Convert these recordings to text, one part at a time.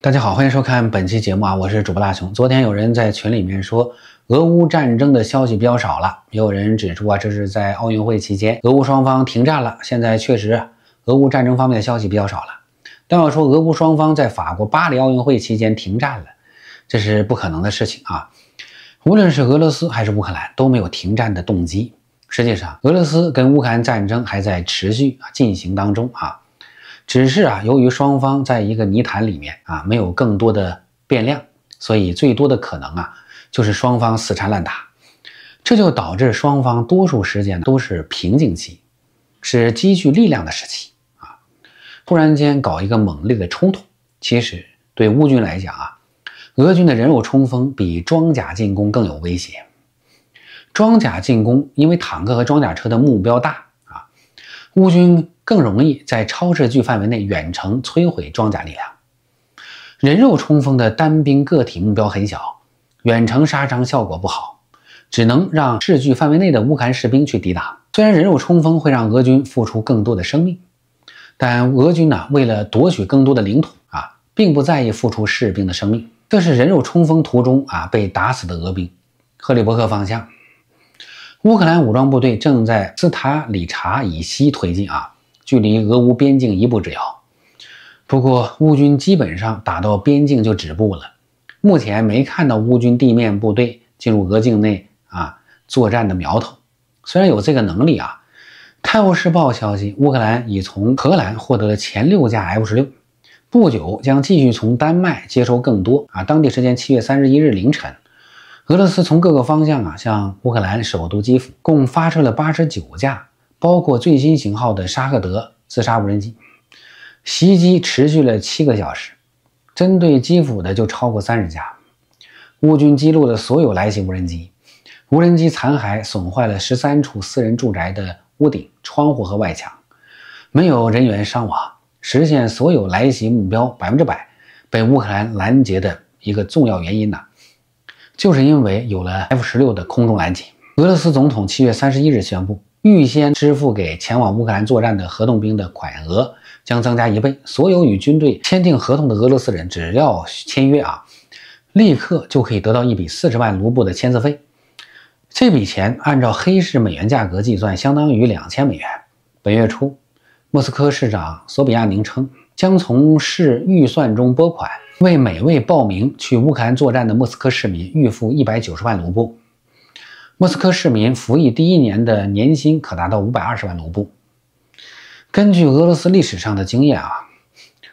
大家好，欢迎收看本期节目啊，我是主播大熊。昨天有人在群里面说，俄乌战争的消息比较少了，也有人指出啊，这是在奥运会期间，俄乌双方停战了。现在确实，俄乌战争方面的消息比较少了。但要说，俄乌双方在法国巴黎奥运会期间停战了，这是不可能的事情啊。无论是俄罗斯还是乌克兰，都没有停战的动机。实际上，俄罗斯跟乌克兰战争还在持续进行当中啊。只是啊，由于双方在一个泥潭里面啊，没有更多的变量，所以最多的可能啊，就是双方死缠烂打，这就导致双方多数时间都是瓶颈期，是积聚力量的时期啊。突然间搞一个猛烈的冲突，其实对乌军来讲啊，俄军的人肉冲锋比装甲进攻更有威胁。装甲进攻因为坦克和装甲车的目标大啊，乌军。更容易在超视距范围内远程摧毁装甲力量。人肉冲锋的单兵个体目标很小，远程杀伤效果不好，只能让视距范围内的乌克兰士兵去抵挡。虽然人肉冲锋会让俄军付出更多的生命，但俄军呢，为了夺取更多的领土啊，并不在意付出士兵的生命。这是人肉冲锋途中啊被打死的俄兵，赫里伯克方向，乌克兰武装部队正在斯塔里察以西推进啊。距离俄乌边境一步之遥，不过乌军基本上打到边境就止步了。目前没看到乌军地面部队进入俄境内啊作战的苗头。虽然有这个能力啊，《泰晤士报》消息，乌克兰已从荷兰获得了前六架 F 十六，不久将继续从丹麦接收更多啊。当地时间七月三十一日凌晨，俄罗斯从各个方向啊向乌克兰首都基辅共发射了八十九架。包括最新型号的沙赫德自杀无人机袭击持续了七个小时，针对基辅的就超过三十架。乌军击落了所有来袭无人机，无人机残骸损坏了十三处私人住宅的屋顶、窗户和外墙，没有人员伤亡。实现所有来袭目标百分之百被乌克兰拦截的一个重要原因呢，就是因为有了 F 十六的空中拦截。俄罗斯总统七月三十一日宣布。预先支付给前往乌克兰作战的合同兵的款额将增加一倍。所有与军队签订合同的俄罗斯人，只要签约啊，立刻就可以得到一笔四十万卢布的签字费。这笔钱按照黑市美元价格计算，相当于两千美元。本月初，莫斯科市长索比亚宁称，将从市预算中拨款，为每位报名去乌克兰作战的莫斯科市民预付一百九十万卢布。莫斯科市民服役第一年的年薪可达到五百二十万卢布。根据俄罗斯历史上的经验啊，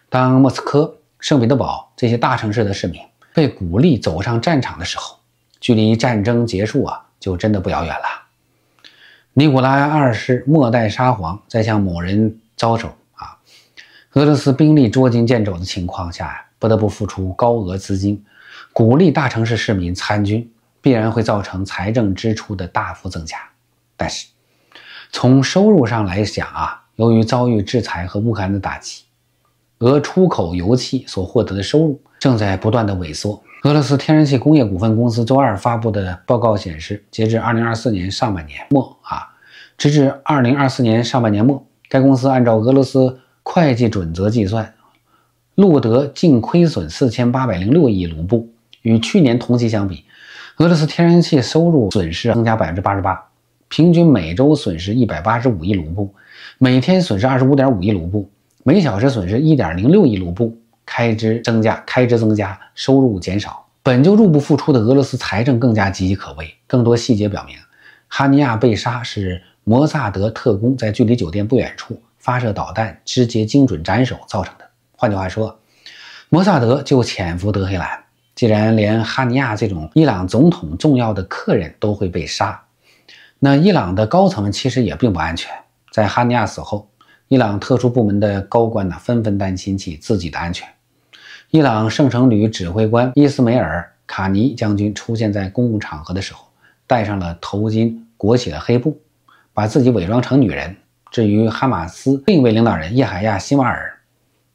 当莫斯科、圣彼得堡这些大城市的市民被鼓励走上战场的时候，距离战争结束啊就真的不遥远了。尼古拉二世末代沙皇在向某人招手啊，俄罗斯兵力捉襟见肘的情况下不得不付出高额资金，鼓励大城市市民参军。必然会造成财政支出的大幅增加，但是从收入上来讲啊，由于遭遇制裁和乌克兰的打击，俄出口油气所获得的收入正在不断的萎缩。俄罗斯天然气工业股份公司周二发布的报告显示，截至2024年上半年末啊，直至2024年上半年末，该公司按照俄罗斯会计准则计算，录得净亏损4806亿卢布，与去年同期相比。俄罗斯天然气收入损失增加百分之八十八，平均每周损失一百八十五亿卢布，每天损失二十五点五亿卢布，每小时损失一点零六亿卢布。开支增加，开支增加，收入减少，本就入不敷出的俄罗斯财政更加岌岌可危。更多细节表明，哈尼亚被杀是摩萨德特工在距离酒店不远处发射导弹，直接精准斩首造成的。换句话说，摩萨德就潜伏德黑兰。既然连哈尼亚这种伊朗总统重要的客人都会被杀，那伊朗的高层其实也并不安全。在哈尼亚死后，伊朗特殊部门的高官呢纷纷担心起自己的安全。伊朗圣城旅指挥官伊斯梅尔·卡尼将军出现在公共场合的时候，戴上了头巾，裹起了黑布，把自己伪装成女人。至于哈马斯另一位领导人叶海亚·希瓦尔，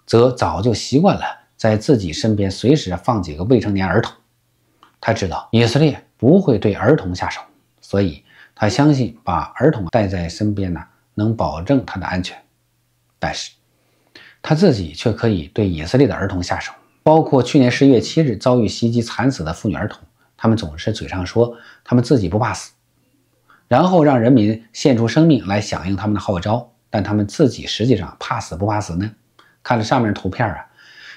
则早就习惯了。在自己身边随时放几个未成年儿童，他知道以色列不会对儿童下手，所以他相信把儿童带在身边呢能保证他的安全。但是他自己却可以对以色列的儿童下手，包括去年十一月七日遭遇袭击惨死的妇女儿童。他们总是嘴上说他们自己不怕死，然后让人民献出生命来响应他们的号召，但他们自己实际上怕死不怕死呢？看了上面图片啊。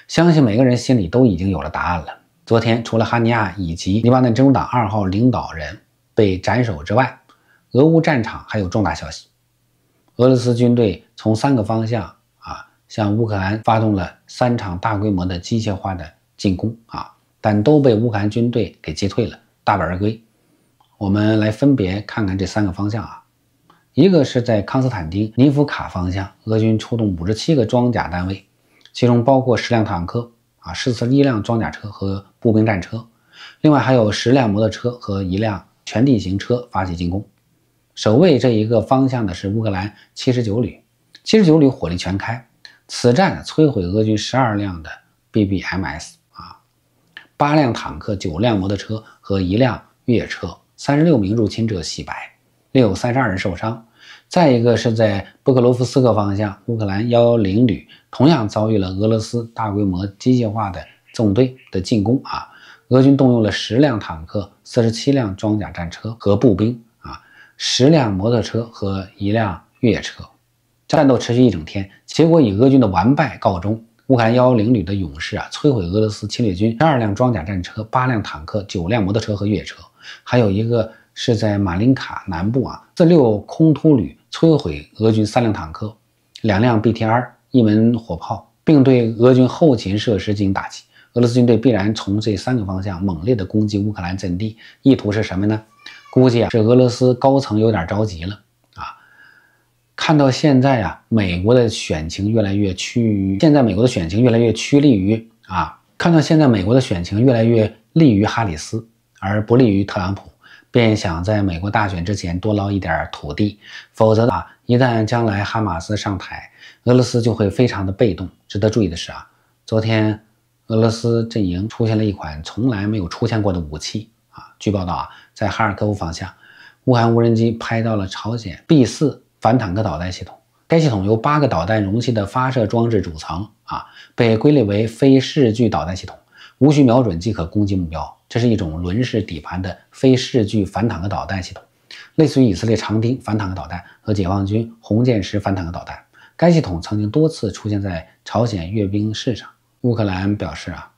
相信每个人心里都已经有了答案了。昨天，除了哈尼亚以及黎巴嫩真主党二号领导人被斩首之外，俄乌战场还有重大消息。俄罗斯军队从三个方向啊向乌克兰发动了三场大规模的机械化的进攻啊，但都被乌克兰军队给击退了，大败而归。我们来分别看看这三个方向啊，一个是在康斯坦丁尼夫卡方向，俄军出动五十七个装甲单位。其中包括十辆坦克啊，十四一辆装甲车和步兵战车，另外还有十辆摩托车和一辆全地形车发起进攻。守卫这一个方向的是乌克兰七十九旅，七十九旅火力全开，此战摧毁俄军十二辆的 B B M S 啊，八辆坦克、九辆摩托车和一辆越野车，三十六名入侵者洗白，另有三十二人受伤。再一个是在布克罗夫斯克方向，乌克兰幺幺零旅同样遭遇了俄罗斯大规模机械化的纵队的进攻啊，俄军动用了十辆坦克、四十七辆装甲战车和步兵啊，十辆摩托车和一辆越野车，战斗持续一整天，结果以俄军的完败告终。乌克兰幺幺零旅的勇士啊，摧毁俄罗斯侵略军十二辆装甲战车、八辆坦克、九辆摩托车和越野车。还有一个是在马林卡南部啊，四六空突旅。摧毁俄军三辆坦克、两辆 BTR、一门火炮，并对俄军后勤设施进行打击。俄罗斯军队必然从这三个方向猛烈地攻击乌克兰阵地，意图是什么呢？估计啊，是俄罗斯高层有点着急了啊！看到现在啊，美国的选情越来越趋于……现在美国的选情越来越趋利于啊！看到现在美国的选情越来越利于哈里斯，而不利于特朗普。便想在美国大选之前多捞一点土地，否则啊，一旦将来哈马斯上台，俄罗斯就会非常的被动。值得注意的是啊，昨天俄罗斯阵营出现了一款从来没有出现过的武器啊。据报道啊，在哈尔科夫方向，乌克兰无人机拍到了朝鲜 B 四反坦克导弹系统。该系统由八个导弹容器的发射装置组成啊，被归类为非视距导弹系统。无需瞄准即可攻击目标，这是一种轮式底盘的非视距反坦克导弹系统，类似于以色列长钉反坦克导弹和解放军红箭十反坦克导弹。该系统曾经多次出现在朝鲜阅兵式上。乌克兰表示啊，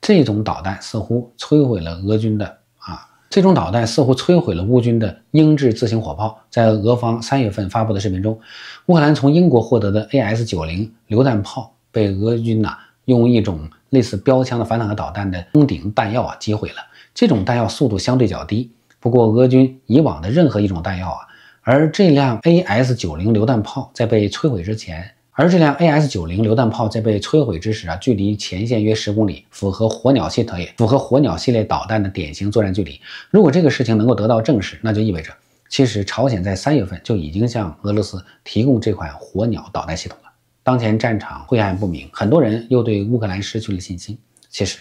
这种导弹似乎摧毁了俄军的啊，这种导弹似乎摧毁了乌军的英制自行火炮。在俄方三月份发布的视频中，乌克兰从英国获得的 A S 九零榴弹炮被俄军呐用一种。类似标枪的反坦克导弹的登顶弹药啊，击毁了。这种弹药速度相对较低，不过俄军以往的任何一种弹药啊，而这辆 AS-90 炮在被摧毁之前，而这辆 AS-90 炮在被摧毁之时啊，距离前线约十公里，符合火鸟系也符合火鸟系列导弹的典型作战距离。如果这个事情能够得到证实，那就意味着其实朝鲜在三月份就已经向俄罗斯提供这款火鸟导弹系统了。当前战场晦暗不明，很多人又对乌克兰失去了信心。其实，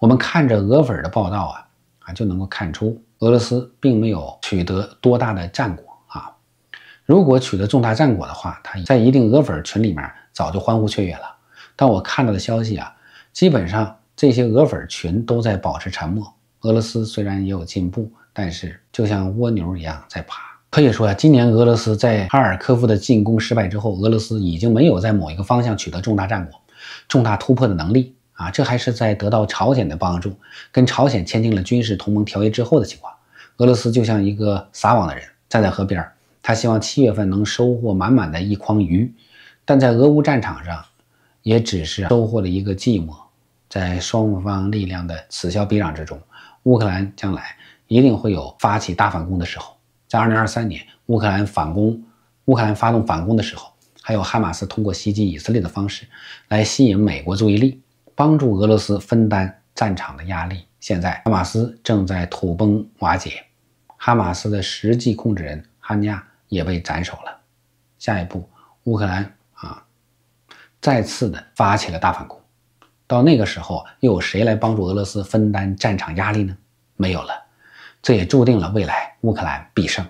我们看着俄粉的报道啊啊，就能够看出俄罗斯并没有取得多大的战果啊。如果取得重大战果的话，他在一定俄粉群里面早就欢呼雀跃了。但我看到的消息啊，基本上这些俄粉群都在保持沉默。俄罗斯虽然也有进步，但是就像蜗牛一样在爬。可以说呀，今年俄罗斯在哈尔科夫的进攻失败之后，俄罗斯已经没有在某一个方向取得重大战果、重大突破的能力啊！这还是在得到朝鲜的帮助，跟朝鲜签订了军事同盟条约之后的情况。俄罗斯就像一个撒网的人，站在河边，他希望七月份能收获满满的一筐鱼，但在俄乌战场上，也只是收获了一个寂寞。在双方力量的此消彼长之中，乌克兰将来一定会有发起大反攻的时候。在二零二三年，乌克兰反攻，乌克兰发动反攻的时候，还有哈马斯通过袭击以色列的方式，来吸引美国注意力，帮助俄罗斯分担战场的压力。现在哈马斯正在土崩瓦解，哈马斯的实际控制人哈尼亚也被斩首了。下一步，乌克兰啊再次的发起了大反攻，到那个时候，又有谁来帮助俄罗斯分担战场压力呢？没有了。这也注定了未来乌克兰必胜。